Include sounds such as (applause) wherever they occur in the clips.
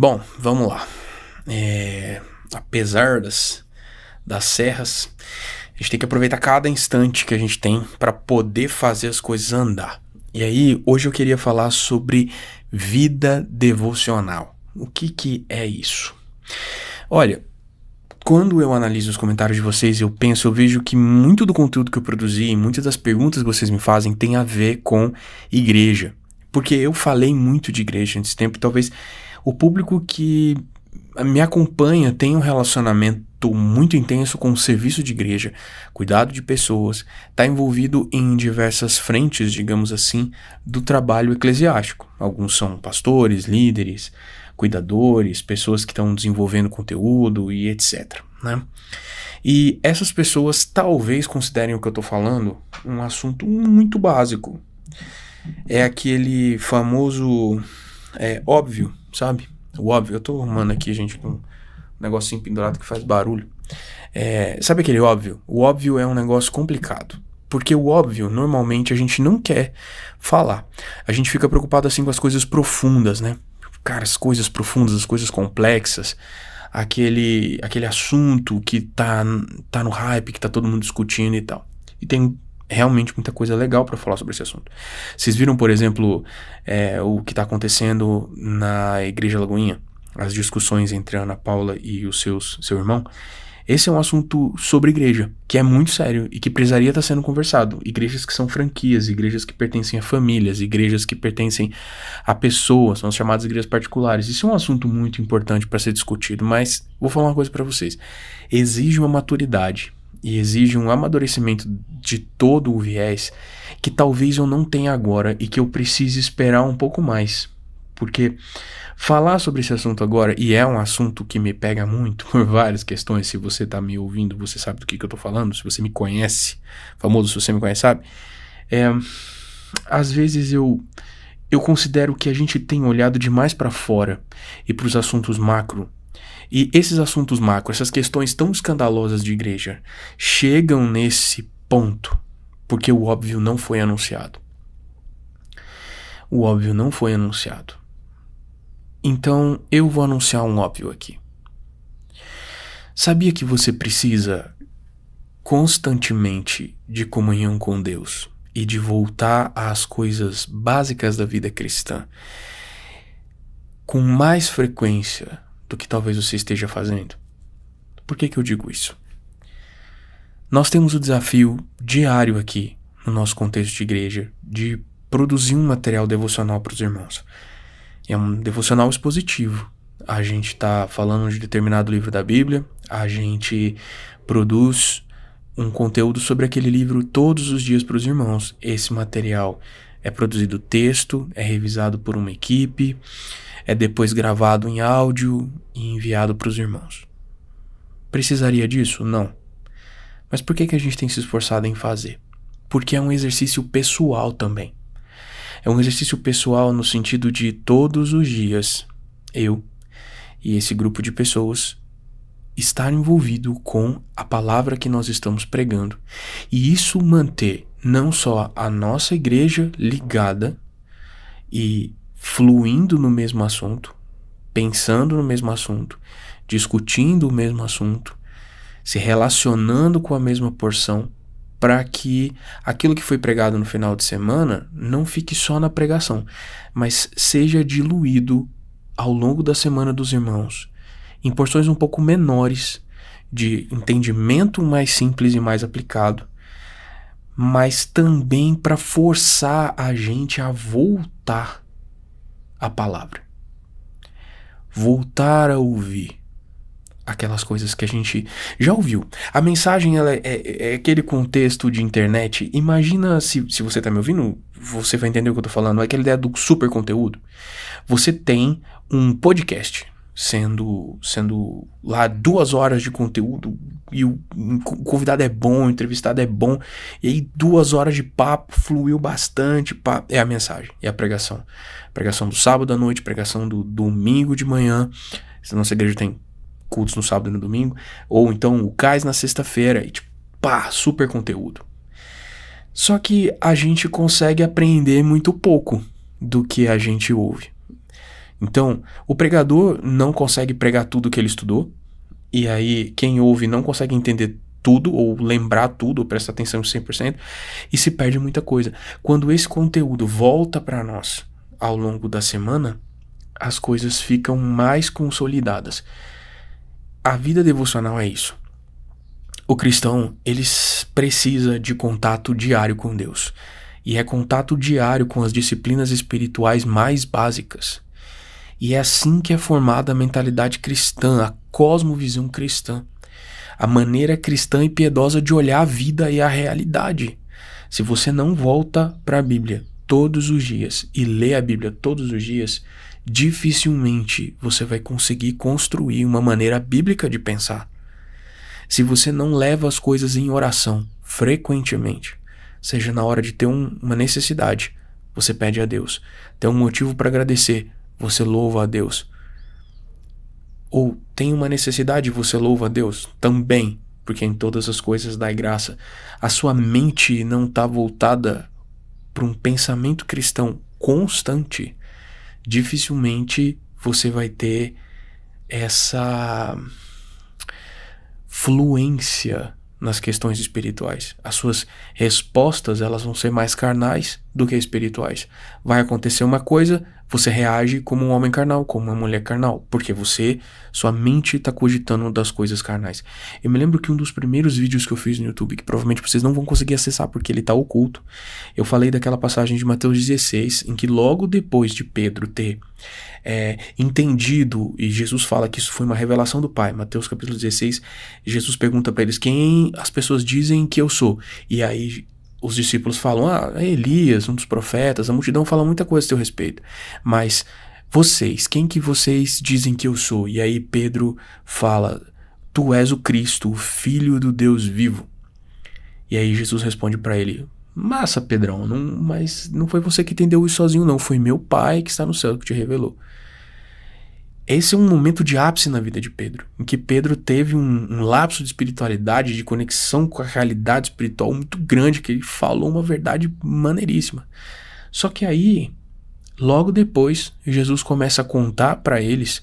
Bom, vamos lá. É, apesar das, das serras, a gente tem que aproveitar cada instante que a gente tem para poder fazer as coisas andar. E aí, hoje eu queria falar sobre vida devocional. O que, que é isso? Olha, quando eu analiso os comentários de vocês, eu penso, eu vejo que muito do conteúdo que eu produzi, muitas das perguntas que vocês me fazem tem a ver com igreja. Porque eu falei muito de igreja nesse tempo, e talvez o público que me acompanha tem um relacionamento muito intenso com o serviço de igreja, cuidado de pessoas, está envolvido em diversas frentes, digamos assim, do trabalho eclesiástico. Alguns são pastores, líderes, cuidadores, pessoas que estão desenvolvendo conteúdo e etc. Né? E essas pessoas talvez considerem o que eu estou falando um assunto muito básico. É aquele famoso é, óbvio sabe? O óbvio, eu tô arrumando aqui, gente, com um negocinho pendurado que faz barulho. É, sabe aquele óbvio? O óbvio é um negócio complicado. Porque o óbvio, normalmente, a gente não quer falar. A gente fica preocupado assim com as coisas profundas, né? Cara, as coisas profundas, as coisas complexas, aquele, aquele assunto que tá, tá no hype, que tá todo mundo discutindo e tal. E tem realmente muita coisa legal para falar sobre esse assunto. Vocês viram, por exemplo, é, o que está acontecendo na Igreja Lagoinha? As discussões entre a Ana Paula e os seus, seu irmão? Esse é um assunto sobre igreja, que é muito sério e que precisaria estar tá sendo conversado. Igrejas que são franquias, igrejas que pertencem a famílias, igrejas que pertencem a pessoas, são as chamadas igrejas particulares. Isso é um assunto muito importante para ser discutido, mas vou falar uma coisa para vocês. Exige uma maturidade e exige um amadurecimento de todo o viés que talvez eu não tenha agora e que eu precise esperar um pouco mais. Porque falar sobre esse assunto agora, e é um assunto que me pega muito (laughs) por várias questões, se você está me ouvindo, você sabe do que, que eu estou falando, se você me conhece, famoso, se você me conhece, sabe? É, às vezes eu eu considero que a gente tem olhado demais para fora e para os assuntos macro e esses assuntos macro, essas questões tão escandalosas de igreja, chegam nesse ponto porque o óbvio não foi anunciado. O óbvio não foi anunciado. Então eu vou anunciar um óbvio aqui. Sabia que você precisa constantemente de comunhão com Deus e de voltar às coisas básicas da vida cristã com mais frequência do que talvez você esteja fazendo. Por que, que eu digo isso? Nós temos o desafio diário aqui, no nosso contexto de igreja, de produzir um material devocional para os irmãos. É um devocional expositivo. A gente está falando de determinado livro da Bíblia, a gente produz um conteúdo sobre aquele livro todos os dias para os irmãos. Esse material é produzido texto, é revisado por uma equipe, é depois gravado em áudio e enviado para os irmãos. Precisaria disso? Não. Mas por que, que a gente tem se esforçado em fazer? Porque é um exercício pessoal também. É um exercício pessoal no sentido de todos os dias eu e esse grupo de pessoas estar envolvido com a palavra que nós estamos pregando e isso manter não só a nossa igreja ligada e fluindo no mesmo assunto, pensando no mesmo assunto, discutindo o mesmo assunto, se relacionando com a mesma porção, para que aquilo que foi pregado no final de semana não fique só na pregação, mas seja diluído ao longo da semana dos irmãos, em porções um pouco menores de entendimento mais simples e mais aplicado, mas também para forçar a gente a voltar a palavra. Voltar a ouvir aquelas coisas que a gente já ouviu. A mensagem ela é, é, é aquele contexto de internet. Imagina se, se você está me ouvindo, você vai entender o que eu estou falando. É aquela ideia do super conteúdo. Você tem um podcast sendo sendo lá duas horas de conteúdo e o, o convidado é bom, o entrevistado é bom. E aí, duas horas de papo, fluiu bastante. é a mensagem, é a pregação. Pregação do sábado à noite, pregação do domingo de manhã. Se nossa igreja tem cultos no sábado e no domingo. Ou então o cais na sexta-feira. E tipo, pá, super conteúdo. Só que a gente consegue aprender muito pouco do que a gente ouve. Então, o pregador não consegue pregar tudo que ele estudou, e aí, quem ouve não consegue entender tudo, ou lembrar tudo, ou prestar atenção 100%, e se perde muita coisa. Quando esse conteúdo volta para nós ao longo da semana, as coisas ficam mais consolidadas. A vida devocional é isso. O cristão, ele precisa de contato diário com Deus. E é contato diário com as disciplinas espirituais mais básicas. E é assim que é formada a mentalidade cristã, a cosmovisão cristã, a maneira cristã e piedosa de olhar a vida e a realidade. Se você não volta para a Bíblia todos os dias e lê a Bíblia todos os dias, dificilmente você vai conseguir construir uma maneira bíblica de pensar. Se você não leva as coisas em oração frequentemente, seja na hora de ter um, uma necessidade, você pede a Deus, ter um motivo para agradecer, você louva a Deus. Ou tem uma necessidade, você louva a Deus também, porque em todas as coisas dá graça. A sua mente não está voltada para um pensamento cristão constante. Dificilmente você vai ter essa fluência nas questões espirituais. As suas respostas, elas vão ser mais carnais do que espirituais. Vai acontecer uma coisa, você reage como um homem carnal, como uma mulher carnal, porque você, sua mente está cogitando das coisas carnais. Eu me lembro que um dos primeiros vídeos que eu fiz no YouTube, que provavelmente vocês não vão conseguir acessar porque ele está oculto, eu falei daquela passagem de Mateus 16, em que logo depois de Pedro ter é, entendido, e Jesus fala que isso foi uma revelação do Pai, Mateus capítulo 16, Jesus pergunta para eles quem as pessoas dizem que eu sou, e aí os discípulos falam: Ah, é Elias, um dos profetas, a multidão fala muita coisa a seu respeito. Mas vocês, quem que vocês dizem que eu sou? E aí Pedro fala: Tu és o Cristo, o Filho do Deus vivo. E aí Jesus responde para ele: Massa, Pedrão, não, mas não foi você que entendeu isso sozinho, não. Foi meu Pai que está no céu que te revelou. Esse é um momento de ápice na vida de Pedro, em que Pedro teve um, um, lapso de espiritualidade, de conexão com a realidade espiritual muito grande, que ele falou uma verdade maneiríssima. Só que aí, logo depois, Jesus começa a contar para eles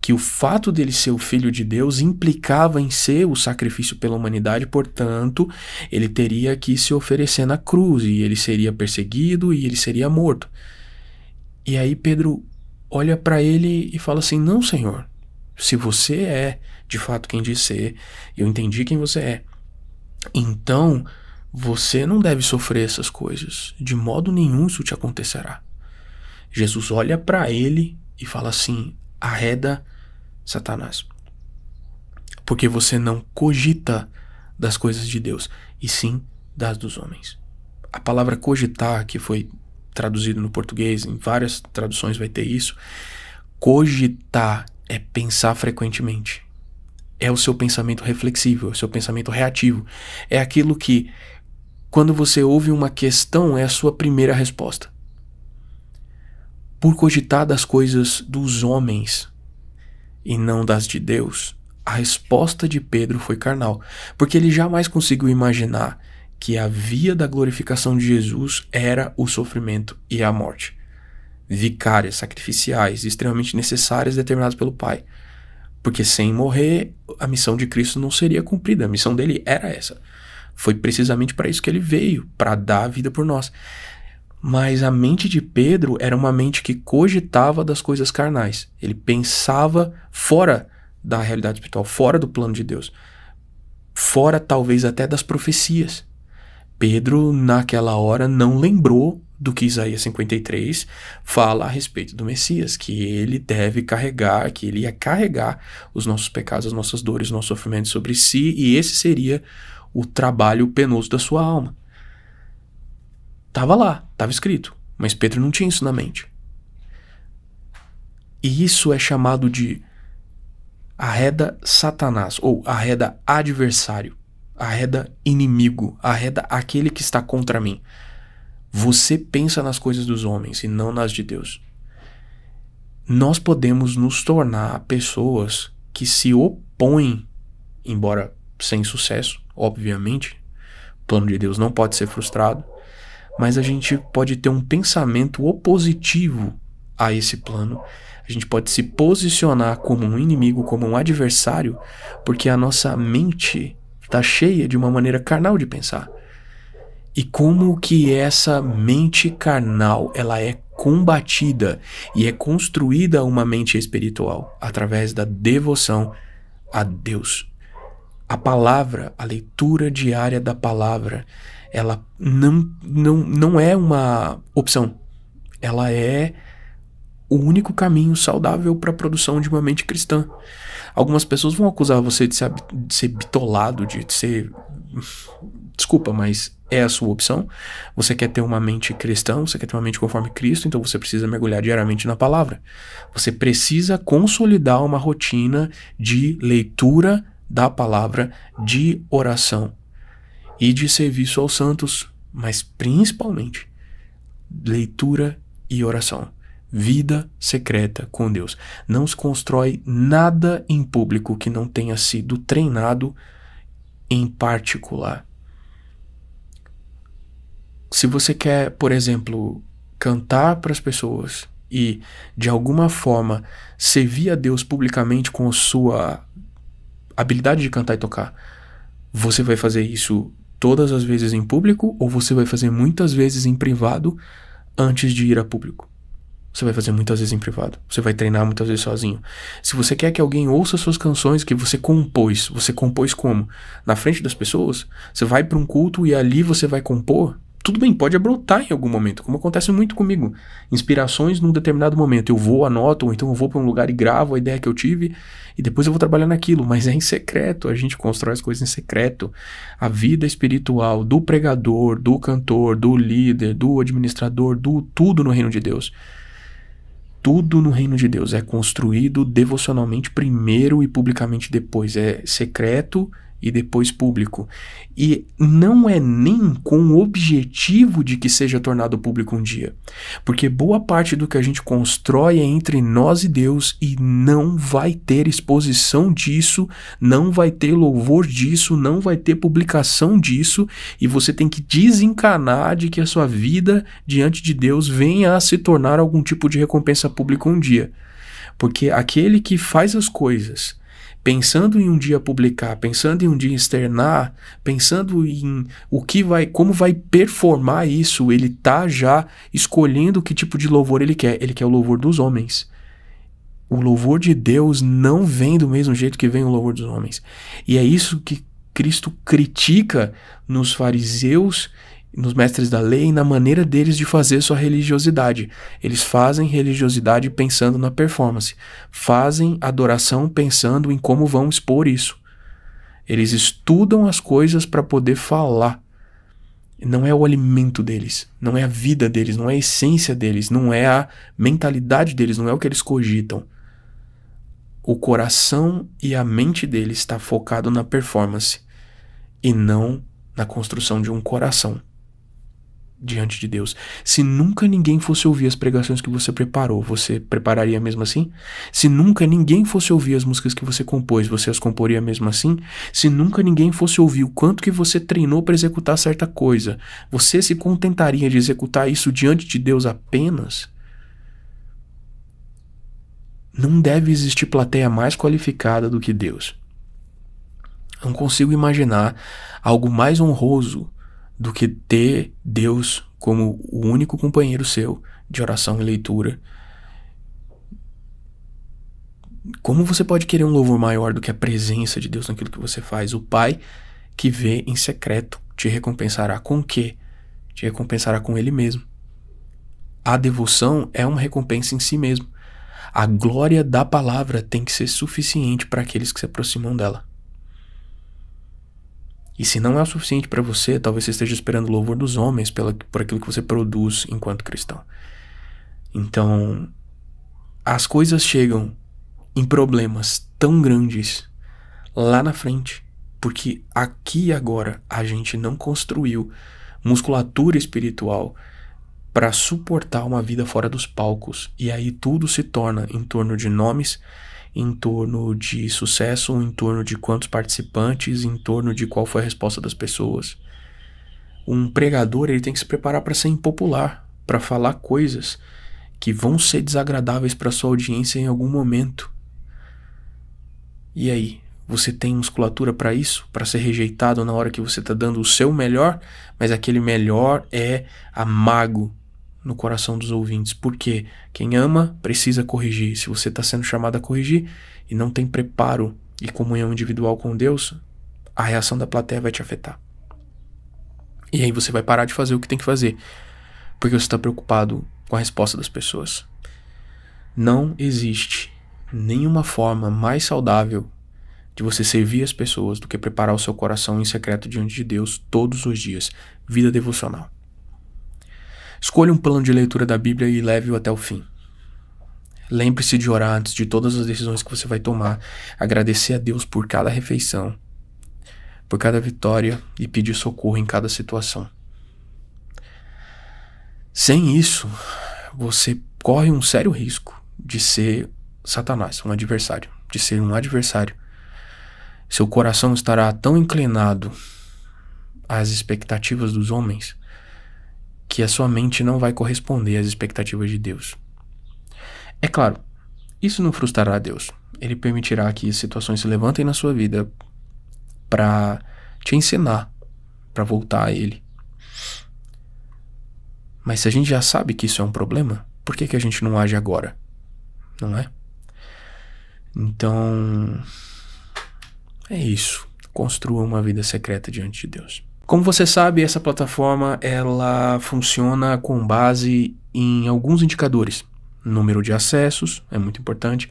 que o fato dele ser o filho de Deus implicava em ser o sacrifício pela humanidade, portanto, ele teria que se oferecer na cruz e ele seria perseguido e ele seria morto. E aí Pedro olha para ele e fala assim: Não, Senhor, se você é de fato quem diz ser, eu entendi quem você é, então você não deve sofrer essas coisas, de modo nenhum isso te acontecerá. Jesus olha para ele e fala assim: Arreda Satanás, porque você não cogita das coisas de Deus, e sim das dos homens. A palavra cogitar, que foi traduzido no português, em várias traduções vai ter isso. Cogitar é pensar frequentemente. É o seu pensamento reflexivo, é o seu pensamento reativo. É aquilo que, quando você ouve uma questão, é a sua primeira resposta. Por cogitar das coisas dos homens e não das de Deus, a resposta de Pedro foi carnal, porque ele jamais conseguiu imaginar que a via da glorificação de Jesus era o sofrimento e a morte. Vicárias, sacrificiais, extremamente necessárias, determinadas pelo Pai. Porque sem morrer, a missão de Cristo não seria cumprida. A missão dele era essa. Foi precisamente para isso que ele veio para dar a vida por nós. Mas a mente de Pedro era uma mente que cogitava das coisas carnais. Ele pensava fora da realidade espiritual, fora do plano de Deus, fora talvez até das profecias. Pedro, naquela hora, não lembrou do que Isaías 53 fala a respeito do Messias, que ele deve carregar, que ele ia carregar os nossos pecados, as nossas dores, os nossos sofrimentos sobre si, e esse seria o trabalho penoso da sua alma. Tava lá, tava escrito, mas Pedro não tinha isso na mente. E isso é chamado de arreda Satanás ou arreda adversário arreda inimigo, arreda aquele que está contra mim. Você pensa nas coisas dos homens e não nas de Deus. Nós podemos nos tornar pessoas que se opõem, embora sem sucesso, obviamente. O plano de Deus não pode ser frustrado, mas a gente pode ter um pensamento opositivo a esse plano. A gente pode se posicionar como um inimigo, como um adversário, porque a nossa mente está cheia de uma maneira carnal de pensar. E como que essa mente carnal ela é combatida e é construída uma mente espiritual através da devoção a Deus. A palavra, a leitura diária da palavra, ela não, não, não é uma opção. Ela é o único caminho saudável para a produção de uma mente cristã. Algumas pessoas vão acusar você de ser, de ser bitolado, de ser. Desculpa, mas é a sua opção. Você quer ter uma mente cristã, você quer ter uma mente conforme Cristo, então você precisa mergulhar diariamente na palavra. Você precisa consolidar uma rotina de leitura da palavra, de oração e de serviço aos santos, mas principalmente leitura e oração vida secreta com Deus. Não se constrói nada em público que não tenha sido treinado em particular. Se você quer, por exemplo, cantar para as pessoas e de alguma forma servir a Deus publicamente com a sua habilidade de cantar e tocar, você vai fazer isso todas as vezes em público ou você vai fazer muitas vezes em privado antes de ir a público? Você vai fazer muitas vezes em privado. Você vai treinar muitas vezes sozinho. Se você quer que alguém ouça suas canções que você compôs, você compôs como? Na frente das pessoas? Você vai para um culto e ali você vai compor? Tudo bem, pode brotar em algum momento, como acontece muito comigo. Inspirações num determinado momento. Eu vou, anoto, ou então eu vou para um lugar e gravo a ideia que eu tive e depois eu vou trabalhar naquilo, mas é em secreto. A gente constrói as coisas em secreto. A vida espiritual do pregador, do cantor, do líder, do administrador, do tudo no reino de Deus tudo no reino de Deus é construído devocionalmente primeiro e publicamente depois. É secreto e depois público. E não é nem com o objetivo de que seja tornado público um dia. Porque boa parte do que a gente constrói é entre nós e Deus e não vai ter exposição disso, não vai ter louvor disso, não vai ter publicação disso, e você tem que desencanar de que a sua vida diante de Deus venha a se tornar algum tipo de recompensa pública um dia. Porque aquele que faz as coisas pensando em um dia publicar, pensando em um dia externar, pensando em o que vai, como vai performar isso, ele tá já escolhendo que tipo de louvor ele quer. Ele quer o louvor dos homens. O louvor de Deus não vem do mesmo jeito que vem o louvor dos homens. E é isso que Cristo critica nos fariseus nos mestres da lei e na maneira deles de fazer sua religiosidade. Eles fazem religiosidade pensando na performance, fazem adoração pensando em como vão expor isso. Eles estudam as coisas para poder falar. Não é o alimento deles, não é a vida deles, não é a essência deles, não é a mentalidade deles, não é o que eles cogitam. O coração e a mente deles está focado na performance e não na construção de um coração diante de Deus. Se nunca ninguém fosse ouvir as pregações que você preparou, você prepararia mesmo assim? Se nunca ninguém fosse ouvir as músicas que você compôs, você as comporia mesmo assim? Se nunca ninguém fosse ouvir o quanto que você treinou para executar certa coisa, você se contentaria de executar isso diante de Deus apenas? Não deve existir plateia mais qualificada do que Deus. Não consigo imaginar algo mais honroso do que ter Deus como o único companheiro seu de oração e leitura. Como você pode querer um louvor maior do que a presença de Deus naquilo que você faz? O Pai que vê em secreto te recompensará com o quê? Te recompensará com Ele mesmo. A devoção é uma recompensa em si mesmo. A glória da palavra tem que ser suficiente para aqueles que se aproximam dela. E se não é o suficiente para você, talvez você esteja esperando o louvor dos homens pela, por aquilo que você produz enquanto cristão. Então, as coisas chegam em problemas tão grandes lá na frente, porque aqui e agora a gente não construiu musculatura espiritual para suportar uma vida fora dos palcos. E aí tudo se torna em torno de nomes em torno de sucesso, em torno de quantos participantes, em torno de qual foi a resposta das pessoas. Um pregador ele tem que se preparar para ser impopular, para falar coisas que vão ser desagradáveis para sua audiência em algum momento. E aí, você tem musculatura para isso, para ser rejeitado na hora que você está dando o seu melhor, mas aquele melhor é mago no coração dos ouvintes, porque quem ama precisa corrigir. Se você está sendo chamado a corrigir e não tem preparo e comunhão individual com Deus, a reação da plateia vai te afetar. E aí você vai parar de fazer o que tem que fazer, porque você está preocupado com a resposta das pessoas. Não existe nenhuma forma mais saudável de você servir as pessoas do que preparar o seu coração em secreto diante de Deus todos os dias. Vida devocional. Escolha um plano de leitura da Bíblia e leve-o até o fim. Lembre-se de orar antes de todas as decisões que você vai tomar, agradecer a Deus por cada refeição, por cada vitória e pedir socorro em cada situação. Sem isso, você corre um sério risco de ser Satanás, um adversário, de ser um adversário. Seu coração estará tão inclinado às expectativas dos homens que a sua mente não vai corresponder às expectativas de Deus. É claro, isso não frustrará Deus. Ele permitirá que situações se levantem na sua vida para te ensinar, para voltar a Ele. Mas se a gente já sabe que isso é um problema, por que, que a gente não age agora? Não é? Então, é isso. Construa uma vida secreta diante de Deus. Como você sabe, essa plataforma ela funciona com base em alguns indicadores. Número de acessos é muito importante,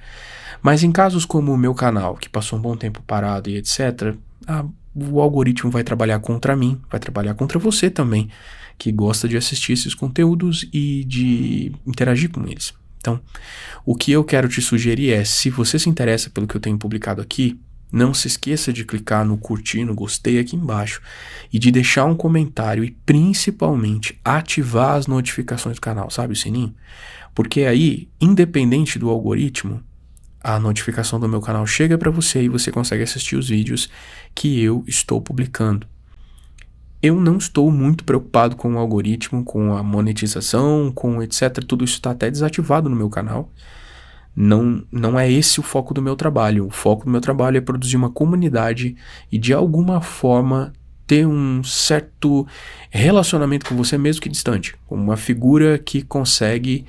mas em casos como o meu canal, que passou um bom tempo parado e etc, a, o algoritmo vai trabalhar contra mim, vai trabalhar contra você também, que gosta de assistir esses conteúdos e de interagir com eles. Então, o que eu quero te sugerir é, se você se interessa pelo que eu tenho publicado aqui, não se esqueça de clicar no curtir, no gostei aqui embaixo e de deixar um comentário e principalmente ativar as notificações do canal, sabe o sininho? Porque aí, independente do algoritmo, a notificação do meu canal chega para você e você consegue assistir os vídeos que eu estou publicando. Eu não estou muito preocupado com o algoritmo, com a monetização, com etc. Tudo isso está até desativado no meu canal não, não é esse o foco do meu trabalho. O foco do meu trabalho é produzir uma comunidade e de alguma forma ter um certo relacionamento com você mesmo que distante, uma figura que consegue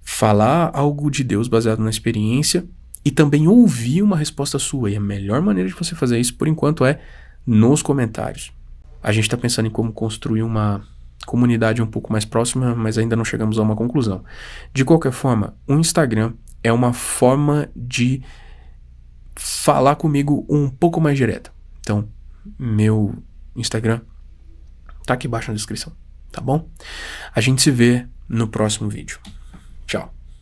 falar algo de Deus baseado na experiência e também ouvir uma resposta sua. E a melhor maneira de você fazer isso por enquanto é nos comentários. A gente está pensando em como construir uma comunidade um pouco mais próxima, mas ainda não chegamos a uma conclusão. De qualquer forma, o Instagram é uma forma de falar comigo um pouco mais direto. Então, meu Instagram tá aqui embaixo na descrição, tá bom? A gente se vê no próximo vídeo. Tchau.